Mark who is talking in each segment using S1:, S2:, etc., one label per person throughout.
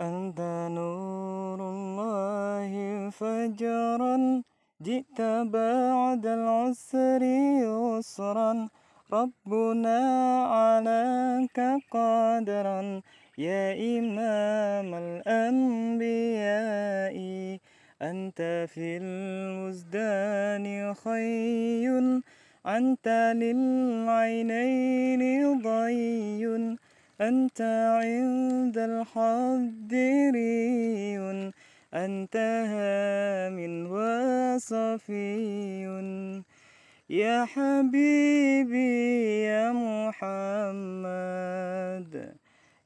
S1: أنت نور الله فجرا جئت بعد العسر يسرا ربنا عليك قادرا يا إمام الأنبياء أنت في المزدان خي أنت للعينين ضي أنت عند عند الحد ري أنت هام وصفي يا حبيبي يا محمد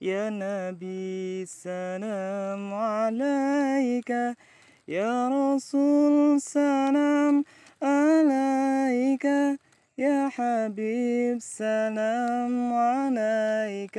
S1: يا نبي سلام عليك يا رسول سلام عليك يا حبيب سلام عليك